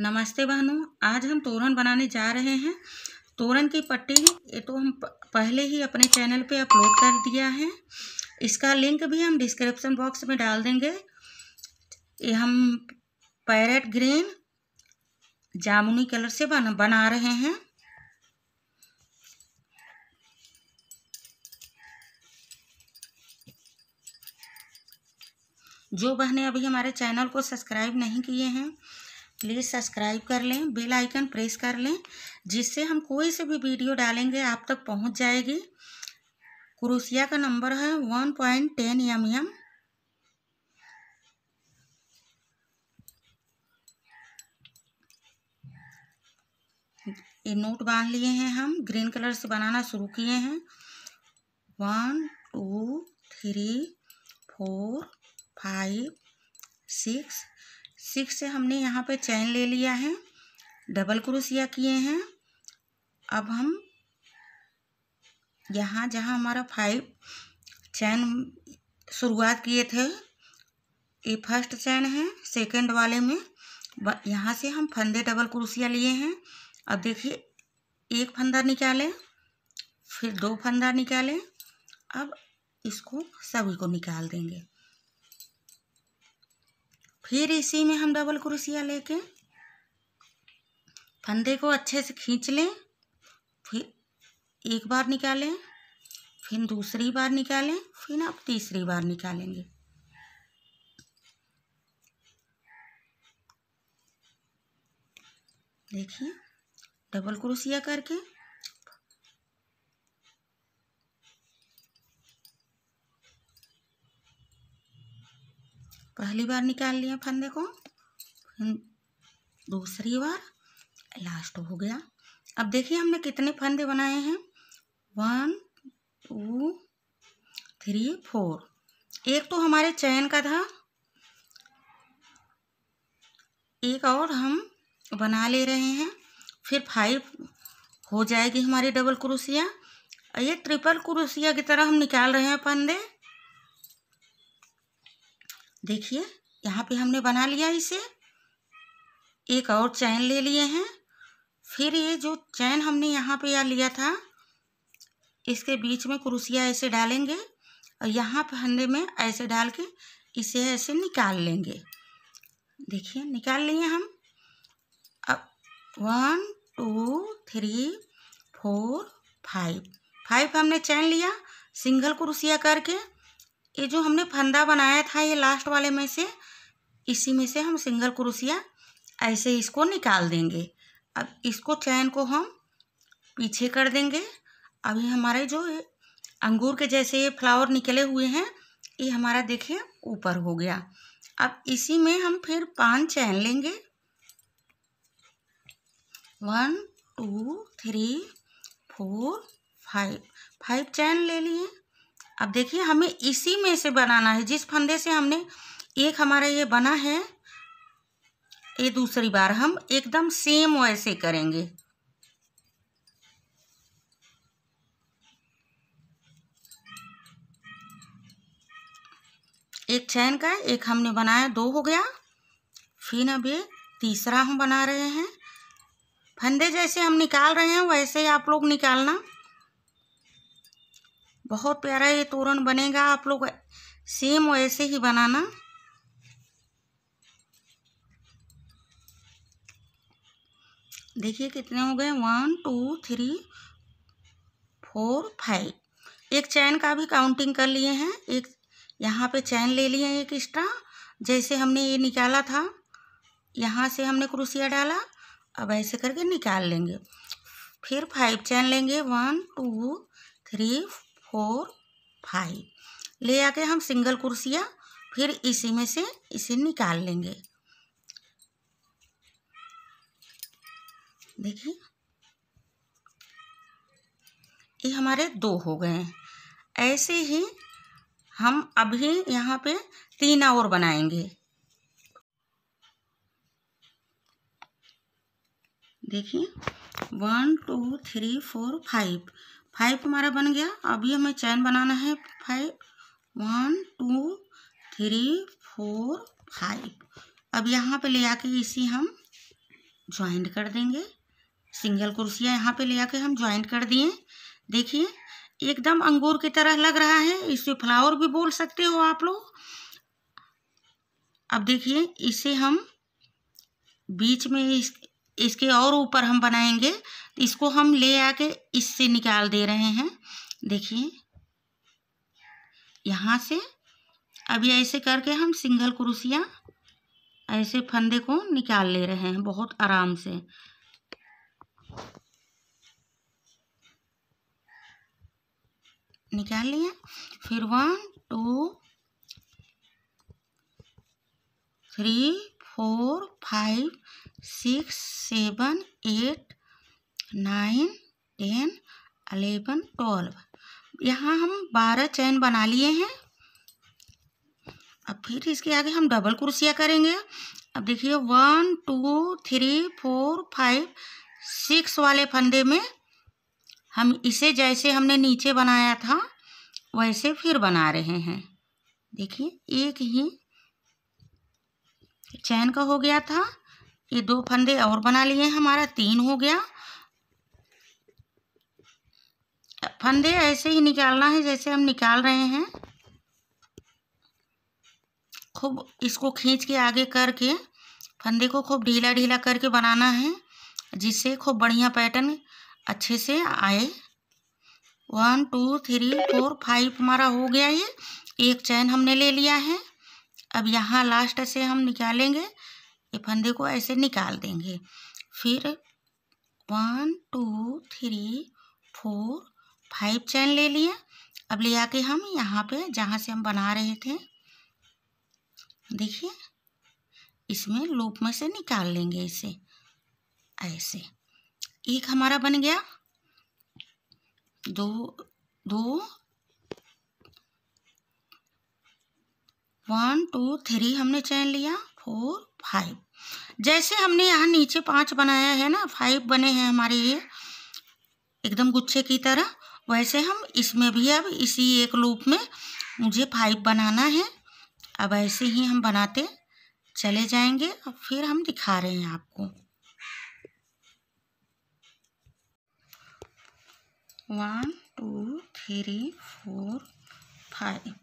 नमस्ते बहनों आज हम तोरण बनाने जा रहे हैं तोरण की पट्टी ये तो हम पहले ही अपने चैनल पे अपलोड कर दिया है इसका लिंक भी हम डिस्क्रिप्शन बॉक्स में डाल देंगे ये हम पैरेट ग्रीन जामुनी कलर से बना बना रहे हैं जो बहनें अभी हमारे चैनल को सब्सक्राइब नहीं किए हैं प्लीज़ सब्सक्राइब कर लें बेल आइकन प्रेस कर लें जिससे हम कोई से भी वीडियो डालेंगे आप तक पहुंच जाएगी क्रूसिया का नंबर है one point ten M M ये नोट बांध लिए हैं हम ग्रीन कलर से बनाना शुरू किए हैं one two three four five six six से हमने यहाँ पे चैन ले लिया है डबल क्रोशिया किए हैं अब हम यहाँ जहाँ हमारा फाइव चैन शुरुआत किए थे ये फर्स्ट चैन है सेकंड वाले में यहाँ से हम फंदे डबल क्रोशिया लिए हैं अब देखिए एक फंदा निकालें फिर दो फंदा निकालें अब इसको सभी को निकाल देंगे फिर इसी में हम डबल क्रोशिया लेके फंदे को अच्छे से खींच लें फिर एक बार निकालें फिर दूसरी बार निकालें फिर आप तीसरी बार निकालेंगे देखिए डबल क्रोशिया करके पहली बार निकाल लिया फंदे को दूसरी बार लास्ट हो गया अब देखिए हमने कितने फंदे बनाए हैं वन टू थ्री फोर एक तो हमारे चैन का था एक और हम बना ले रहे हैं फिर फाइव हो जाएगी हमारी डबल क्रोसिया ये ट्रिपल क्रोसिया की तरह हम निकाल रहे हैं फंदे देखिए यहाँ पे हमने बना लिया इसे एक और चैन ले लिए हैं फिर ये जो चैन हमने यहाँ पे या लिया था इसके बीच में क्रूसिया ऐसे डालेंगे और यहाँ फंदे में ऐसे डाल के इसे ऐसे निकाल लेंगे देखिए निकाल लिए हम अब one two three four five five हमने चैन लिया सिंगल क्रूसिया करके ये जो हमने फंदा बनाया था ये लास्ट वाले में से इसी में से हम सिंगल क्रोसिया ऐसे इसको निकाल देंगे अब इसको चैन को हम पीछे कर देंगे अभी हमारे जो अंगूर के जैसे ये फ्लावर निकले हुए हैं ये हमारा देखिए ऊपर हो गया अब इसी में हम फिर पांच चैन लेंगे one two three four five five chain ले लिए अब देखिए हमें इसी में से बनाना है जिस फंदे से हमने एक हमारा ये बना है ये दूसरी बार हम एकदम सेम वैसे करेंगे एक चैन का एक हमने बनाया दो हो गया फिर अब ये तीसरा हम बना रहे हैं फंदे जैसे हम निकाल रहे हैं वैसे ही आप लोग निकालना बहुत प्यारा ये तोरण बनेगा आप लोग सेम वैसे ही बनाना देखिए कितने हो गए one two three four five एक चैन का भी काउंटिंग कर लिए हैं एक यहाँ पे चैन ले लिए हैं एक एक्स्ट्रा जैसे हमने ये निकाला था यहाँ से हमने क्रूसिया डाला अब ऐसे करके निकाल लेंगे फिर फाइव चैन लेंगे one two three four five ले आके हम सिंगल कुर्सियाँ फिर इसी में से इसे निकाल लेंगे देखिए ये हमारे दो हो गए ऐसे ही हम अभी यहाँ पे तीन और बनाएंगे देखिए one two three four five five हमारा बन गया अभी हमें चैन बनाना है five one two three four five अब यहाँ पे ले आके इसे हम ज्वाइंट कर देंगे सिंगल कुर्सियाँ यहाँ पे ले आके हम ज्वाइंट कर दिए देखिए एकदम अंगूर की तरह लग रहा है इसे फ्लावर भी बोल सकते हो आप लोग अब देखिए इसे हम बीच में इस इसके और ऊपर हम बनाएंगे इसको हम ले आके इससे निकाल दे रहे हैं देखिए यहाँ से अभी ऐसे करके हम सिंगल क्रूसिया ऐसे फंदे को निकाल ले रहे हैं बहुत आराम से निकाल लिया फिर one two three four five six seven eight nine ten eleven twelve यहाँ हम बारह चैन बना लिए हैं अब फिर इसके आगे हम डबल कुर्सियाँ करेंगे अब देखिए one two three four five six वाले फंदे में हम इसे जैसे हमने नीचे बनाया था वैसे फिर बना रहे हैं देखिए एक ही चैन का हो गया था ये दो फंदे और बना लिए हमारा तीन हो गया फंदे ऐसे ही निकालना है जैसे हम निकाल रहे हैं खूब इसको खींच के आगे करके फंदे को खूब ढीला ढीला करके बनाना है जिससे खूब बढ़िया पैटर्न अच्छे से आए one two three four five हमारा हो गया ये एक चैन हमने ले लिया है अब यहाँ लास्ट से हम निकालेंगे ये फंदे को ऐसे निकाल देंगे फिर one two three four five chain ले लिया अब ले आके हम यहाँ पे जहाँ से हम बना रहे थे देखिए इसमें लूप में से निकाल लेंगे इसे ऐसे एक हमारा बन गया दो दो वन टू थ्री हमने चैन लिया फोर फाइव जैसे हमने यहाँ नीचे पाँच बनाया है ना फाइव बने हैं हमारे ये एकदम गुच्छे की तरह वैसे हम इसमें भी अब इसी एक लूप में मुझे फाइव बनाना है अब ऐसे ही हम बनाते चले जाएंगे और फिर हम दिखा रहे हैं आपको one two three four five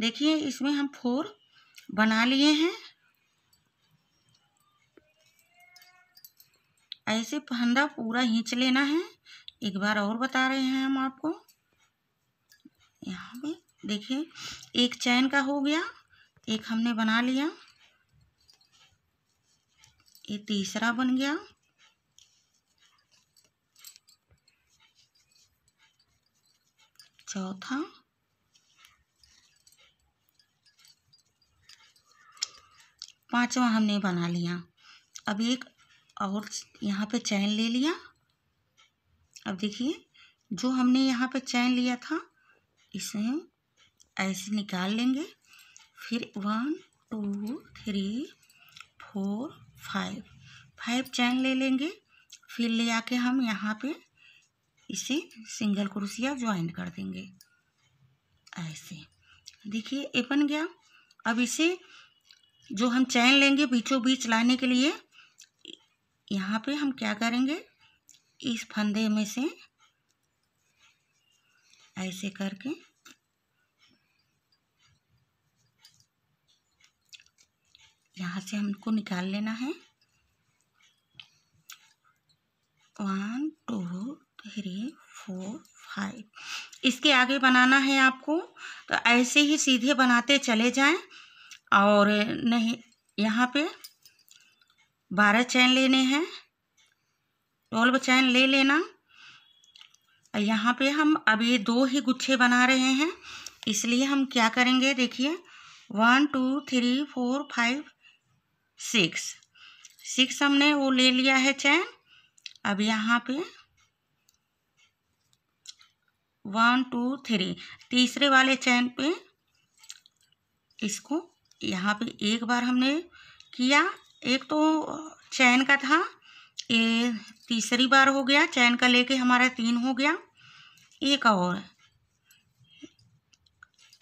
देखिए इसमें हम फोर बना लिए हैं ऐसे फंदा पूरा खींच लेना है एक बार और बता रहे हैं हम आपको यहाँ पे देखिए एक चैन का हो गया एक हमने बना लिया ये तीसरा बन गया चौथा पाँचवा हमने बना लिया अब एक और यहाँ पे चैन ले लिया अब देखिए जो हमने यहाँ पे चैन लिया था इसे ऐसे निकाल लेंगे फिर one two three four five five chain ले लेंगे फिर ले आके हम यहाँ पे इसे सिंगल क्रोसिया ज्वाइन कर देंगे ऐसे देखिए ये बन गया अब इसे जो हम चैन लेंगे बीचों बीच लाने के लिए यहाँ पे हम क्या करेंगे इस फंदे में से ऐसे करके यहाँ से हमको निकाल लेना है one two three four five इसके आगे बनाना है आपको तो ऐसे ही सीधे बनाते चले जाएं और नहीं यहाँ पे बारह चैन लेने हैं ट्वेल्व चैन ले लेना यहाँ पे हम अभी दो ही गुच्छे बना रहे हैं इसलिए हम क्या करेंगे देखिए one two three four five six six हमने वो ले लिया है चैन अब यहाँ पे वन टू थ्री तीसरे वाले चैन पे इसको यहाँ पे एक बार हमने किया एक तो चैन का था ये तीसरी बार हो गया चैन का लेके हमारा तीन हो गया एक और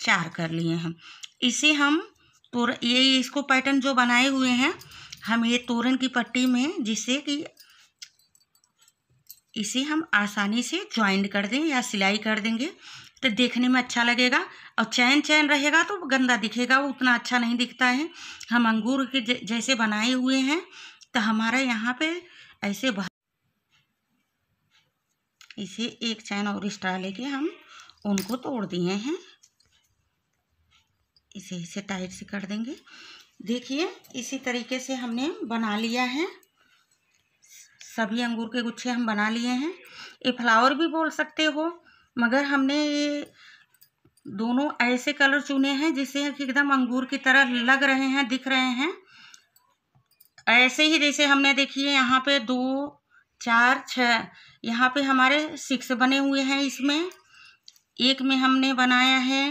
चार कर लिए हम इसे हम तोर ये इसको पैटर्न जो बनाए हुए हैं हम ये तोरण की पट्टी में जिससे कि इसे हम आसानी से ज्वाइंट कर दें या सिलाई कर देंगे तो देखने में अच्छा लगेगा और चैन चैन रहेगा तो गंदा दिखेगा वो उतना अच्छा नहीं दिखता है हम अंगूर के जैसे बनाए हुए हैं तो हमारा यहाँ पे ऐसे इसे एक चैन और स्ट्रा लेके हम उनको तोड़ दिए हैं इसे इसे टाइट से कर देंगे देखिए इसी तरीके से हमने बना लिया है सभी अंगूर के गुच्छे हम बना लिए हैं ये फ्लावर भी बोल सकते हो मगर हमने ये दोनों ऐसे कलर चुने हैं जिससे एकदम अंगूर की तरह लग रहे हैं दिख रहे हैं ऐसे ही जैसे हमने देखिए यहाँ पे दो चार छ यहाँ पे हमारे सिक्स बने हुए हैं इसमें एक में हमने बनाया है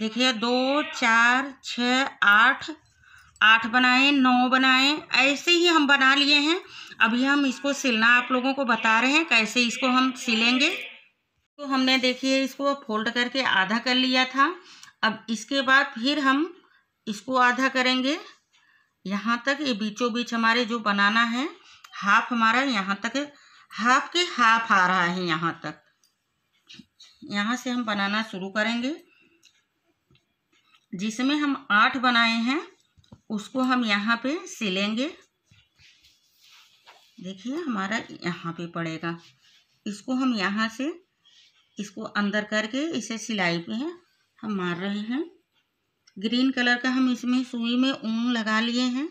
देखिए दो चार छ आठ आठ बनाएं नौ बनाएं ऐसे ही हम बना लिए हैं अभी हम इसको सिलना आप लोगों को बता रहे हैं कैसे इसको हम सिलेंगे तो हमने देखिए इसको फोल्ड करके आधा कर लिया था अब इसके बाद फिर हम इसको आधा करेंगे यहाँ तक ये बीचों बीच हमारे जो बनाना है हाफ हमारा यहाँ तक हाफ के हाफ आ रहा है यहाँ तक यहाँ से हम बनाना शुरू करेंगे जिसमें हम आठ बनाए हैं उसको हम यहाँ पे सिलेंगे देखिए हमारा यहाँ पे पड़ेगा इसको हम यहाँ से इसको अंदर करके इसे सिलाई पे हम मार रहे हैं ग्रीन कलर का हम इसमें सुई में ऊन लगा लिए हैं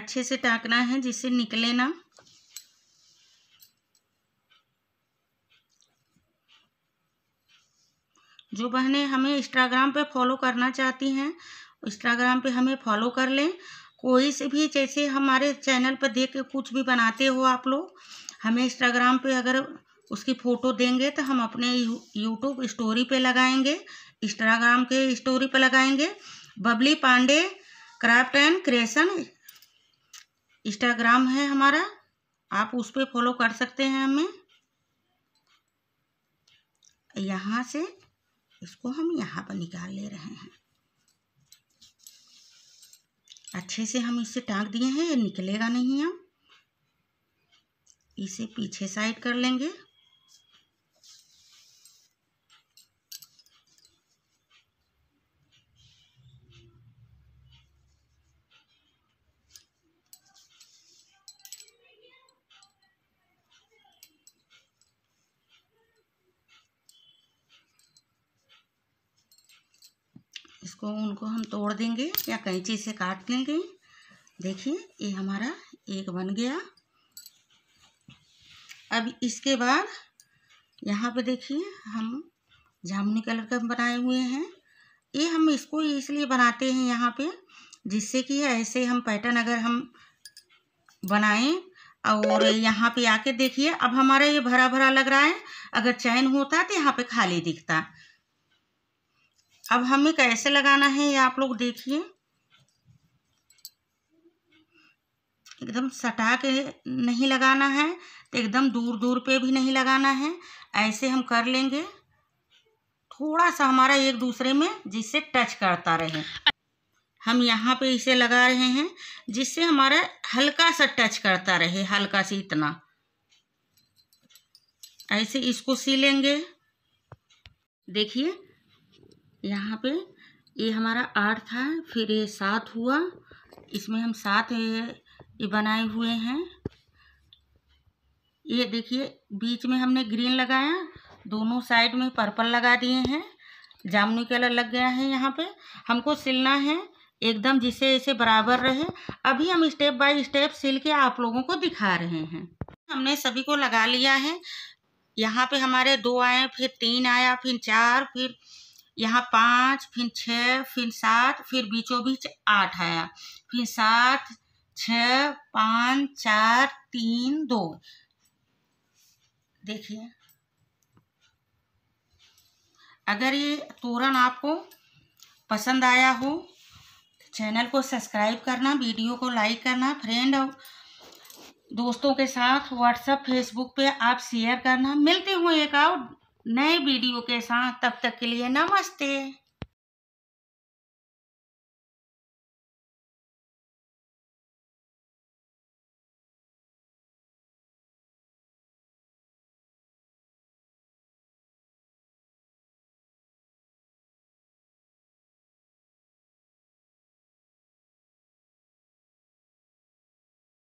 अच्छे से टाकना है जिससे निकले ना जो बहनें हमें इंस्टाग्राम पे फॉलो करना चाहती हैं इंस्टाग्राम पे हमें फॉलो कर लें कोई से भी जैसे हमारे चैनल पर देख के कुछ भी बनाते हो आप लोग हमें इंस्टाग्राम पे अगर उसकी फ़ोटो देंगे तो हम अपने यूट्यूब स्टोरी पे लगाएंगे इंस्टाग्राम के स्टोरी पे लगाएंगे Babli Pandey craft and creation Instagram है हमारा आप उस पर फॉलो कर सकते हैं हमें यहाँ से इसको हम यहाँ पर निकाल ले रहे हैं अच्छे से हम इसे टाँग दिए हैं ये निकलेगा नहीं हम इसे पीछे साइड कर लेंगे इसको उनको हम तोड़ देंगे या कैंची से काट लेंगे देखिए ये हमारा एक बन गया अब इसके बाद यहाँ पे देखिए हम जामुनी कलर का बनाए हुए हैं ये हम इसको इसलिए बनाते हैं यहाँ पे जिससे कि ऐसे हम पैटर्न अगर हम बनाएं और यहाँ पे आके देखिए अब हमारा ये भरा भरा लग रहा है अगर चैन होता तो यहाँ पे खाली दिखता अब हमें कैसे लगाना है ये आप लोग देखिए एकदम सटा के नहीं लगाना है तो एकदम दूर दूर पे भी नहीं लगाना है ऐसे हम कर लेंगे थोड़ा सा हमारा एक दूसरे में जिससे टच करता रहे हम यहाँ पे इसे लगा रहे हैं जिससे हमारा हल्का सा टच करता रहे हल्का सी इतना ऐसे इसको सी लेंगे देखिए यहाँ पे ये हमारा आठ था फिर ये सात हुआ इसमें हम सात ये बनाए हुए हैं ये देखिए बीच में हमने ग्रीन लगाया दोनों साइड में पर्पल लगा दिए हैं जामुनी कलर लग गया है यहाँ पे हमको सिलना है एकदम जिसे इसे बराबर रहे अभी हम स्टेप बाय स्टेप सिल के आप लोगों को दिखा रहे हैं हमने सभी को लगा लिया है यहाँ पे हमारे दो आए फिर तीन आया फिर चार फिर यहाँ पाँच फिर छः फिर सात फिर बीचों बीच आठ आया फिर सात छः पाँच चार तीन दो देखिए अगर ये तोरण आपको पसंद आया हो चैनल को सब्सक्राइब करना वीडियो को लाइक करना फ्रेंड और दोस्तों के साथ व्हाट्सएप फेसबुक पे आप शेयर करना मिलती हूँ एक और नए वीडियो के साथ तब तक के लिए नमस्ते